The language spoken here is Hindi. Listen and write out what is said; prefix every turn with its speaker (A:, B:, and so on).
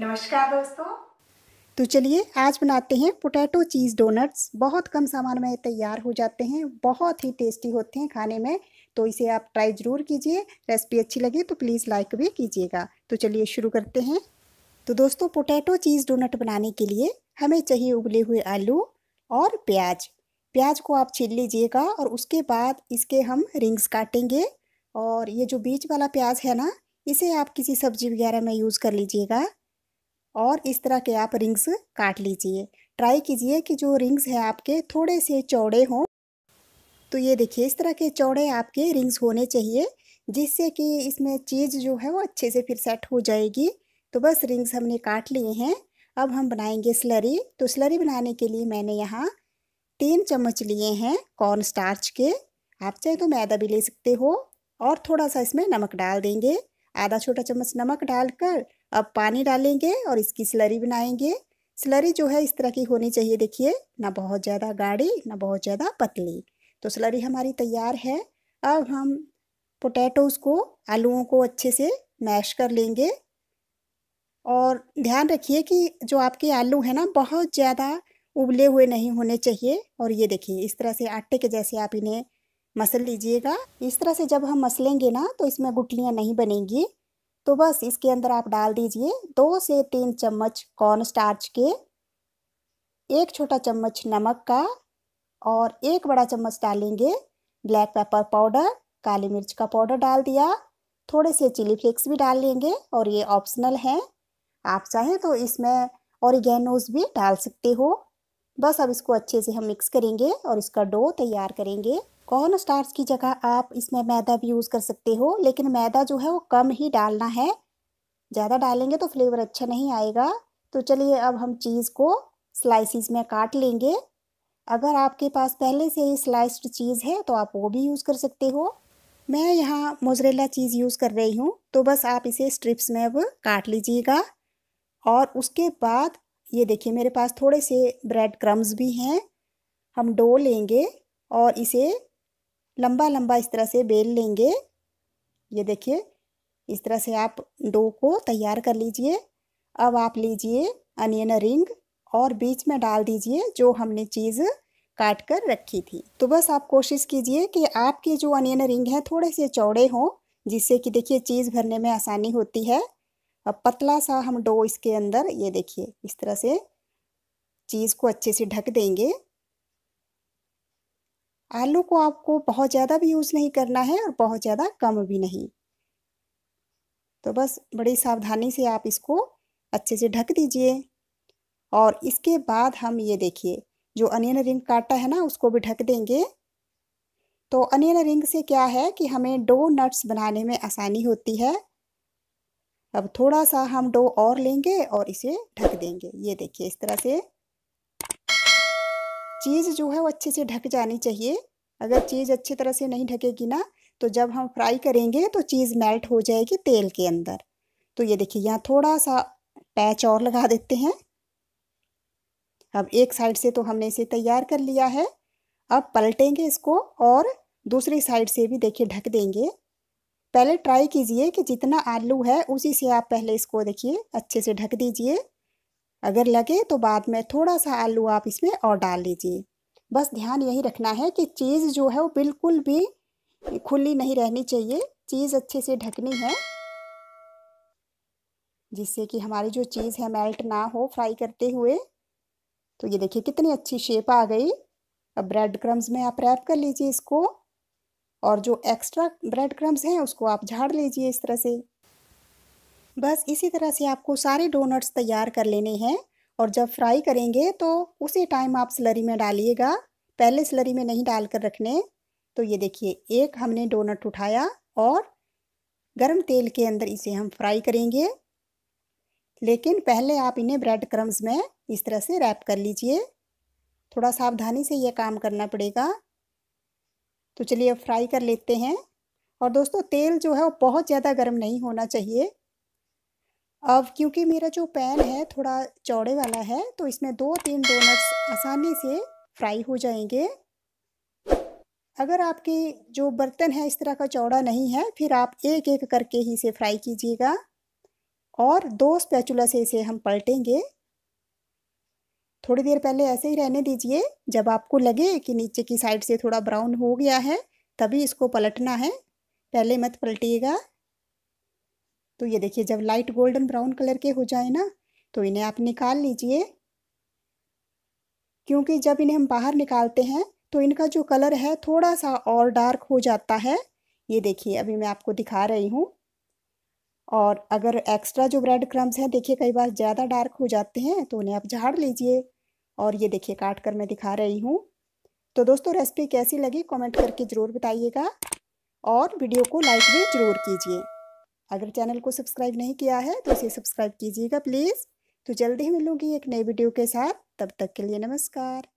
A: नमस्कार दोस्तों तो चलिए आज बनाते हैं पोटैटो चीज़ डोनट्स बहुत कम सामान में तैयार हो जाते हैं बहुत ही टेस्टी होते हैं खाने में तो इसे आप ट्राई ज़रूर कीजिए रेसिपी अच्छी लगे तो प्लीज़ लाइक भी कीजिएगा तो चलिए शुरू करते हैं तो दोस्तों पोटैटो चीज़ डोनट बनाने के लिए हमें चाहिए उबले हुए आलू और प्याज प्याज को आप छील लीजिएगा और उसके बाद इसके हम रिंग्स काटेंगे और ये जो बीच वाला प्याज है ना इसे आप किसी सब्जी वगैरह में यूज़ कर लीजिएगा और इस तरह के आप रिंग्स काट लीजिए ट्राई कीजिए कि जो रिंग्स हैं आपके थोड़े से चौड़े हों तो ये देखिए इस तरह के चौड़े आपके रिंग्स होने चाहिए जिससे कि इसमें चीज़ जो है वो अच्छे से फिर सेट हो जाएगी तो बस रिंग्स हमने काट लिए हैं अब हम बनाएंगे स्लरी तो स्लरी बनाने के लिए मैंने यहाँ तीन चम्मच लिए हैं कॉर्न स्टार्च के आप चाहे तो मैदा भी ले सकते हो और थोड़ा सा इसमें नमक डाल देंगे आधा छोटा चम्मच नमक डालकर अब पानी डालेंगे और इसकी स्लरी बनाएंगे स्लरी जो है इस तरह की होनी चाहिए देखिए ना बहुत ज़्यादा गाढ़ी ना बहुत ज़्यादा पतली तो स्लरी हमारी तैयार है अब हम पोटैटोज़ को आलूओं को अच्छे से मैश कर लेंगे और ध्यान रखिए कि जो आपके आलू हैं ना बहुत ज़्यादा उबले हुए नहीं होने चाहिए और ये देखिए इस तरह से आटे के जैसे आप इन्हें मसल लीजिएगा इस तरह से जब हम मसलेंगे ना तो इसमें गुटलियाँ नहीं बनेंगी तो बस इसके अंदर आप डाल दीजिए दो से तीन चम्मच कॉर्न स्टार्च के एक छोटा चम्मच नमक का और एक बड़ा चम्मच डालेंगे ब्लैक पेपर पाउडर काली मिर्च का पाउडर डाल दिया थोड़े से चिली फ्लेक्स भी डाल लेंगे और ये ऑप्शनल है आप चाहें तो इसमें ऑरिगेनोज भी डाल सकते हो बस अब इसको अच्छे से हम मिक्स करेंगे और इसका डो तैयार करेंगे कॉर्न स्टार्स की जगह आप इसमें मैदा भी यूज़ कर सकते हो लेकिन मैदा जो है वो कम ही डालना है ज़्यादा डालेंगे तो फ्लेवर अच्छा नहीं आएगा तो चलिए अब हम चीज़ को स्लाइसिस में काट लेंगे अगर आपके पास पहले से ही स्लाइस्ड चीज़ है तो आप वो भी यूज़ कर सकते हो मैं यहाँ मोजरेला चीज़ यूज़ कर रही हूँ तो बस आप इसे स्ट्रिप्स में अब काट लीजिएगा और उसके बाद ये देखिए मेरे पास थोड़े से ब्रेड क्रम्स भी हैं हम डो लेंगे और इसे लंबा लंबा इस तरह से बेल लेंगे ये देखिए इस तरह से आप डो को तैयार कर लीजिए अब आप लीजिए अनियन रिंग और बीच में डाल दीजिए जो हमने चीज़ काट कर रखी थी तो बस आप कोशिश कीजिए कि आपके जो अनियन रिंग हैं थोड़े से चौड़े हों जिससे कि देखिए चीज़ भरने में आसानी होती है अब पतला सा हम डो इसके अंदर ये देखिए इस तरह से चीज़ को अच्छे से ढक देंगे आलू को आपको बहुत ज़्यादा भी यूज़ नहीं करना है और बहुत ज़्यादा कम भी नहीं तो बस बड़ी सावधानी से आप इसको अच्छे से ढक दीजिए और इसके बाद हम ये देखिए जो अनियन रिंग काटा है ना उसको भी ढक देंगे तो अनियन रिंग से क्या है कि हमें डो नट्स बनाने में आसानी होती है अब थोड़ा सा हम डो और लेंगे और इसे ढक देंगे ये देखिए इस तरह से चीज़ जो है वो अच्छे से ढक जानी चाहिए अगर चीज़ अच्छी तरह से नहीं ढकेगी ना तो जब हम फ्राई करेंगे तो चीज़ मेल्ट हो जाएगी तेल के अंदर तो ये देखिए यहाँ थोड़ा सा पैच और लगा देते हैं अब एक साइड से तो हमने इसे तैयार कर लिया है अब पलटेंगे इसको और दूसरी साइड से भी देखिए ढक देंगे पहले ट्राई कीजिए कि जितना आलू है उसी से आप पहले इसको देखिए अच्छे से ढक दीजिए अगर लगे तो बाद में थोड़ा सा आलू आप इसमें और डाल लीजिए बस ध्यान यही रखना है कि चीज़ जो है वो बिल्कुल भी खुली नहीं रहनी चाहिए चीज़ अच्छे से ढकनी है जिससे कि हमारी जो चीज़ है मेल्ट ना हो फ्राई करते हुए तो ये देखिए कितनी अच्छी शेप आ गई अब ब्रेड क्रम्स में आप रैप कर लीजिए इसको और जो एक्स्ट्रा ब्रेड क्रम्स हैं उसको आप झाड़ लीजिए इस तरह से बस इसी तरह से आपको सारे डोनट्स तैयार कर लेने हैं और जब फ्राई करेंगे तो उसी टाइम आप स्लरी में डालिएगा पहले स्लरी में नहीं डाल कर रखने तो ये देखिए एक हमने डोनट उठाया और गर्म तेल के अंदर इसे हम फ्राई करेंगे लेकिन पहले आप इन्हें ब्रेड क्रम्स में इस तरह से रैप कर लीजिए थोड़ा सावधानी से यह काम करना पड़ेगा तो चलिए फ्राई कर लेते हैं और दोस्तों तेल जो है वो बहुत ज़्यादा गर्म नहीं होना चाहिए अब क्योंकि मेरा जो पैन है थोड़ा चौड़े वाला है तो इसमें दो तीन डोनट्स आसानी से फ्राई हो जाएंगे अगर आपके जो बर्तन है इस तरह का चौड़ा नहीं है फिर आप एक एक करके ही इसे फ्राई कीजिएगा और दो स्पैचुला से इसे हम पलटेंगे थोड़ी देर पहले ऐसे ही रहने दीजिए जब आपको लगे कि नीचे की साइड से थोड़ा ब्राउन हो गया है तभी इसको पलटना है पहले मत पलटिएगा तो ये देखिए जब लाइट गोल्डन ब्राउन कलर के हो जाए ना तो इन्हें आप निकाल लीजिए क्योंकि जब इन्हें हम बाहर निकालते हैं तो इनका जो कलर है थोड़ा सा और डार्क हो जाता है ये देखिए अभी मैं आपको दिखा रही हूँ और अगर एक्स्ट्रा जो ब्रेड क्रम्स हैं देखिए कई बार ज़्यादा डार्क हो जाते हैं तो उन्हें आप झाड़ लीजिए और ये देखिए काट कर मैं दिखा रही हूँ तो दोस्तों रेसिपी कैसी लगी कमेंट करके ज़रूर बताइएगा और वीडियो को लाइक भी ज़रूर कीजिए अगर चैनल को सब्सक्राइब नहीं किया है तो इसे सब्सक्राइब कीजिएगा प्लीज़ तो जल्दी ही मिलूंगी एक नई वीडियो के साथ तब तक के लिए नमस्कार